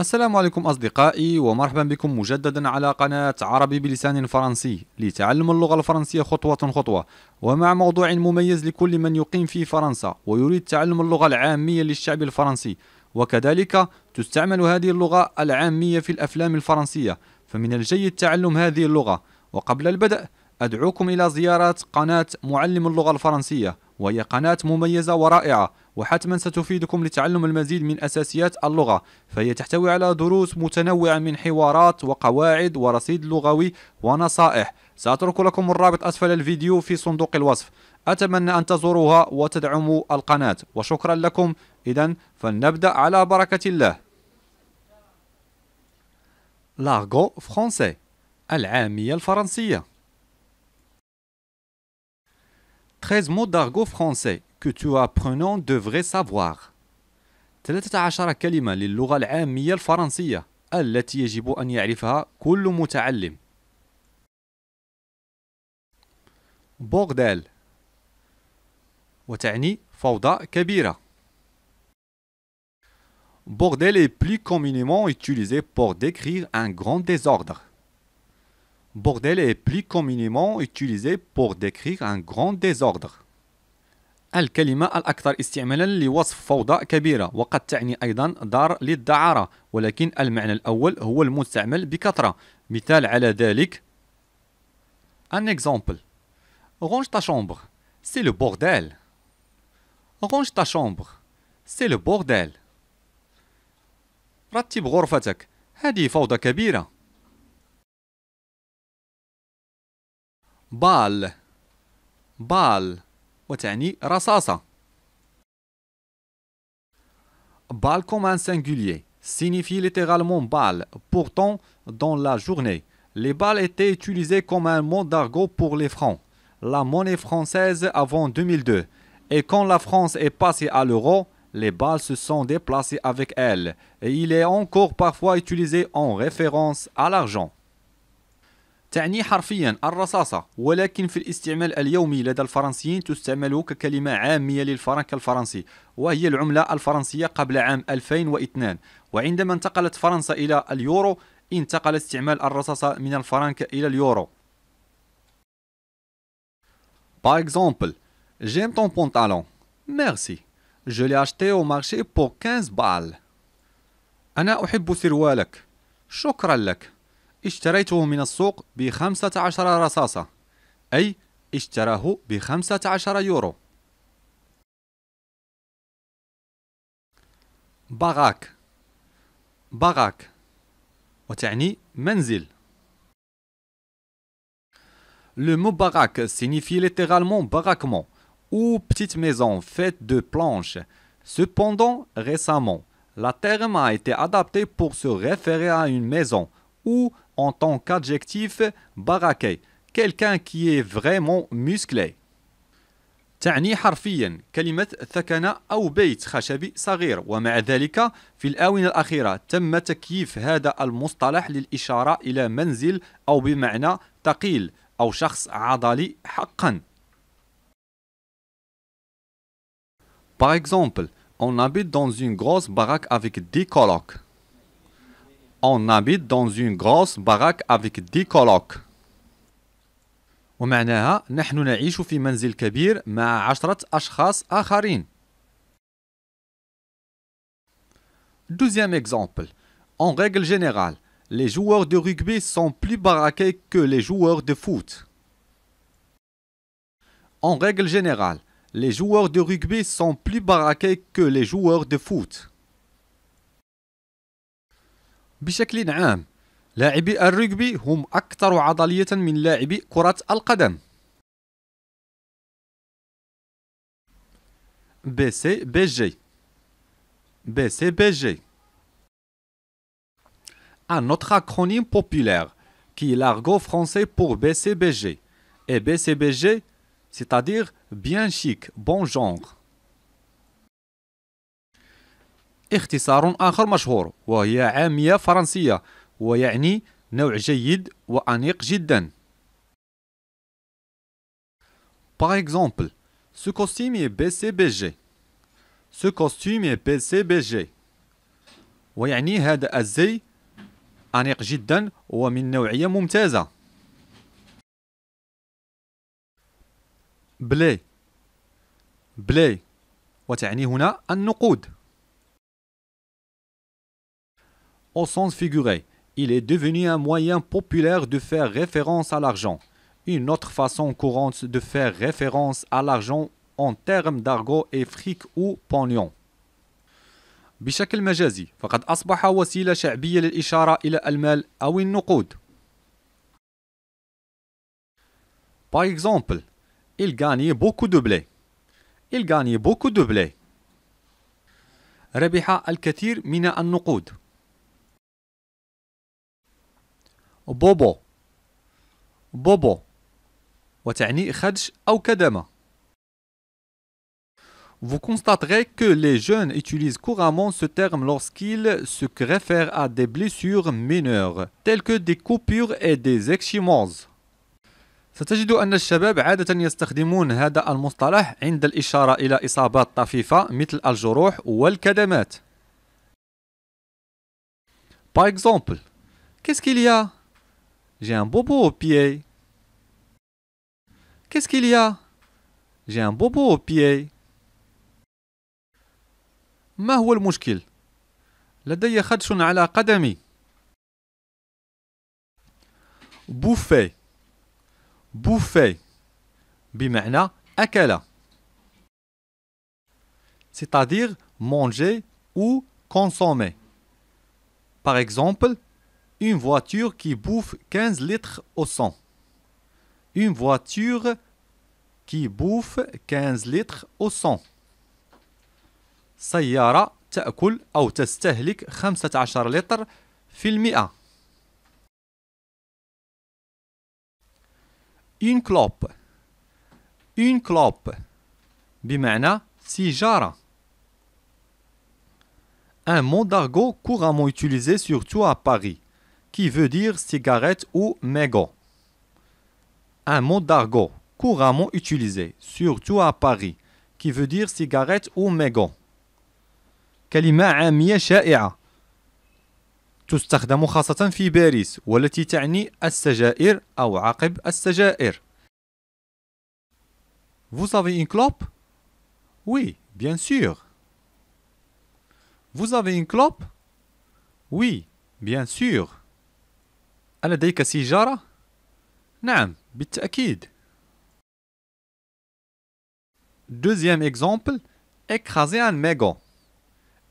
السلام عليكم أصدقائي ومرحبا بكم مجددا على قناة عربي بلسان فرنسي لتعلم اللغة الفرنسية خطوة خطوة ومع موضوع مميز لكل من يقيم في فرنسا ويريد تعلم اللغة العامية للشعب الفرنسي وكذلك تستعمل هذه اللغة العامية في الأفلام الفرنسية فمن الجيد تعلم هذه اللغة وقبل البدء أدعوكم إلى زيارة قناة معلم اللغة الفرنسية وهي قناة مميزة ورائعة وحتما ستفيدكم لتعلم المزيد من أساسيات اللغة فهي تحتوي على دروس متنوعة من حوارات وقواعد ورصيد لغوي ونصائح سأترك لكم الرابط أسفل الفيديو في صندوق الوصف أتمنى أن تزوروها وتدعموا القناة وشكرا لكم إذا فلنبدأ على بركة الله لارغو فرنسي العامية الفرنسية 13 mots d'argot français que tu apprenant devrait savoir. 13 كلمة للغة العامية الفرنسية التي يجب أن يعرفها كل متعلم. بوغدال وتعني فوضى كبيرة. Bordel est plus communément utilisé pour décrire un grand désordre. Bordel est plus communément utilisé pour décrire un grand désordre. الكلمة الأكثر استعمالا لوصف فوضى كبيرة وقد تعني أيضا دار للدعارة ولكن المعنى الأول هو المستعمل بكثرة مثال على ذلك أن إكزومبل Range ta chambre, c'est le bordel Range ta chambre, c'est le bordel رتب غرفتك هذه فوضى كبيرة بال بال Bal comme un singulier signifie littéralement balle. Pourtant, dans la journée, les balles étaient utilisées comme un mot d'argot pour les francs, la monnaie française avant 2002. Et quand la France est passée à l'euro, les balles se sont déplacées avec elle. Et il est encore parfois utilisé en référence à l'argent. تعني حرفيا الرصاصة ولكن في الاستعمال اليومي لدى الفرنسيين تستعمل ككلمة عامية للفرنك الفرنسي وهي العملة الفرنسية قبل عام 2002 وعندما انتقلت فرنسا إلى اليورو انتقل استعمال الرصاصة من الفرنك إلى اليورو Par exemple, j'aime ton pantalon. Merci. Je l'ai acheté au marché pour 15 balles. أنا أحب سروالك. شكرا لك. barak, Barak, السوق بخمسة Le mot barak » signifie littéralement baraquement ou petite maison faite de planches. Cependant, récemment, la terme a été adaptée pour se référer à une maison ou en tant qu'adjectif baraké, quelqu'un qui est vraiment musclé تعني حرفيا كلمة ثكنة أو بيت خشبي صغير ومع ذلك في الآونة الأخيرة تم تكييف هذا المصطلح للإشارة إلى منزل أو بمعنى تقيل أو شخص عضلي حقا Par exemple, on habite dans une grosse baraque avec 10 colocs. On habite dans une grosse baraque avec 10 colocs. Deuxième exemple. En règle générale, les joueurs de rugby sont plus baraqués que les joueurs de foot. En règle générale, les joueurs de rugby sont plus baraqués que les joueurs de foot. بشكل عام لاعبي الرجبي هم أكثر عضلية من لاعبي كرة القدم بي سي BCBG. BCBG. Un autre acronyme populaire qui est l'argot français pour BCBG. Et BCBG, c'est-à-dire bien chic, bon genre. اختصار آخر مشهور وهي عامية فرنسية ويعني نوع جيد وأنيق جدا Par exemple, ce costume est BCBG. Ce costume est BCBG. ويعني هذا الزي أنيق جدا ومن نوعية ممتازة. بلي بلاي وتعني هنا النقود au sens figuré. Il est devenu un moyen populaire de faire référence à l'argent. Une autre façon courante de faire référence à l'argent en termes d'argot est fric ou pognon. بشكل Par exemple, il gagne beaucoup de blé. Il gagne beaucoup de blé. ربح بوبو بوبو وتعني خدش أو كدمة Vous constaterez que les jeunes utilisent couramment ce terme lorsqu'ils se réfèrent à des blessures mineures, telles que des coupures et des ecchymoses. ستجد أن الشباب عادة يستخدمون هذا المصطلح عند الإشارة إلى إصابات طفيفة مثل الجروح والكدمات. Par exemple, qu'est-ce qu'il y a J'ai un bobo au pied. Qu'est-ce qu'il y a J'ai un bobo au pied. ما هو المشكل؟ لدي خدش على قدمي. Bouffer Bouffer بمعنى akala C'est-à-dire manger ou consommer. Par exemple, une voiture qui bouffe 15 litres au 100. Une voiture qui bouffe 15 litres au 100. سيارة تأكل أو تستهلك 15 لتر في المئة. Une clope. Une clope. بمعنى سيجارة. Un mot d'argot couramment utilisé surtout à Paris qui veut dire cigarette ou mégot. Un mot d'argot couramment utilisé, surtout à Paris, qui veut dire cigarette ou mégot. كلمة عامية شائعة تستخدم خاصة في باريس والتي تعني السجائر أو عقب السجائر. Vous avez une clope? Oui, bien sûr. Vous avez une clope? Oui, bien sûr. ألديك سيجارة؟ نعم، بالتأكيد. دوزيام إكزامبل إكخازي أن ميغو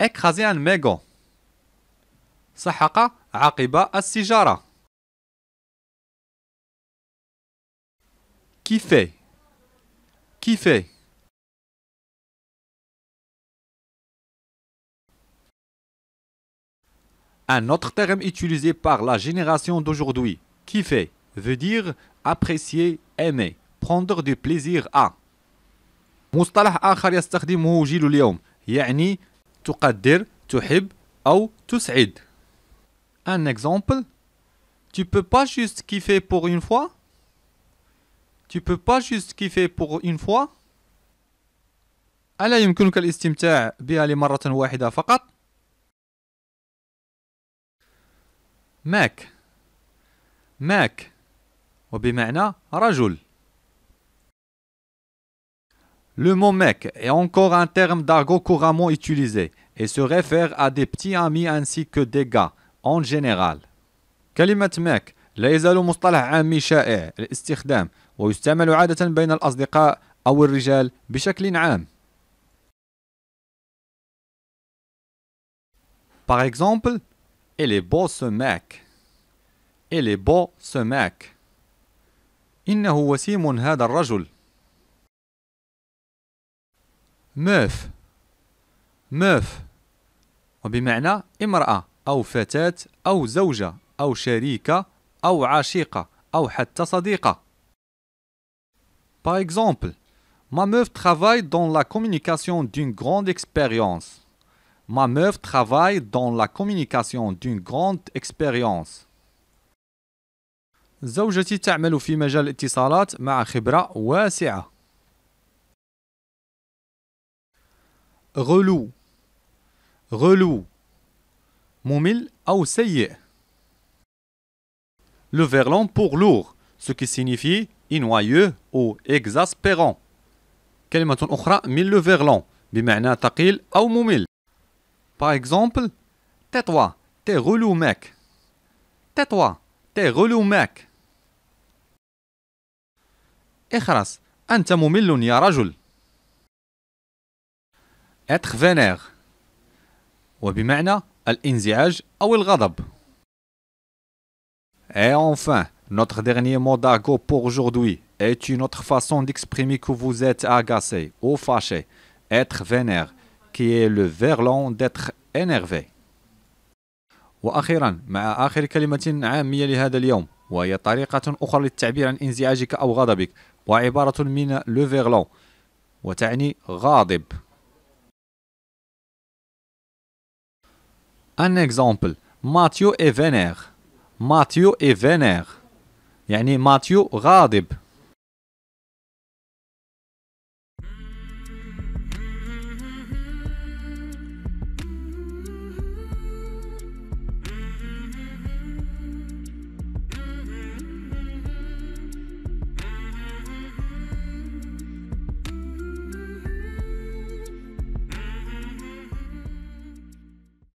إكخازي أن ميغو سحق عقب السيجارة كيفي كيفي Un autre terme utilisé par la génération d'aujourd'hui, kiffer, veut dire apprécier, aimer, prendre du plaisir à. مصطلح آخر يستخدمه جيل اليوم يعني تقدر تحب أو تسعد Un exemple Tu peux pas juste kiffer pour une fois Tu peux pas juste kiffer pour une fois ماك ماك وبمعنى رجل Le mot mec est encore un terme d'argot couramment utilisé et se réfère à des petits amis ainsi que des gars en général. كلمة mec لا يزال مصطلح عامي شائع الاستخدام ويستعمل عادة بين الأصدقاء أو الرجال بشكل عام. Par exemple, elle est beau ce mec. Il est beau ce mec. إنه وسيم هذا الرجل. meuf meuf وبمعنى امرأة أو فتاة au زوجة au شريكة أو عشيقة أو حتى Par exemple, ma meuf travaille dans la communication d'une grande expérience. Ma meuf travaille dans la communication d'une grande expérience. زوجتي تعمل في مجال الاتصالات مع خبرة واسعة. Relou Relou ممل أو سيء. Le verlan pour lourd, ce qui signifie innoyeux ou exaspérant. كلمة أخرى le verlan بمعنى ثقيل أو ممل. Par exemple, tais-toi, t'es relou mec. Tais-toi, t'es relou mec. اخرس أنت ممل يا رجل. être vénère الانزعاج Et enfin, notre dernier mot d'argot pour aujourd'hui est une autre façon d'exprimer que vous êtes agacé ou fâché, être vénère. qui est le verlan d'être énervé. وأخيرا مع آخر كلمة عامية لهذا اليوم وهي طريقة أخرى للتعبير عن انزعاجك أو غضبك وعبارة من لو فيغلون وتعني غاضب ان اكزامبل ماتيو اي فينير ماتيو اي فينير يعني ماتيو غاضب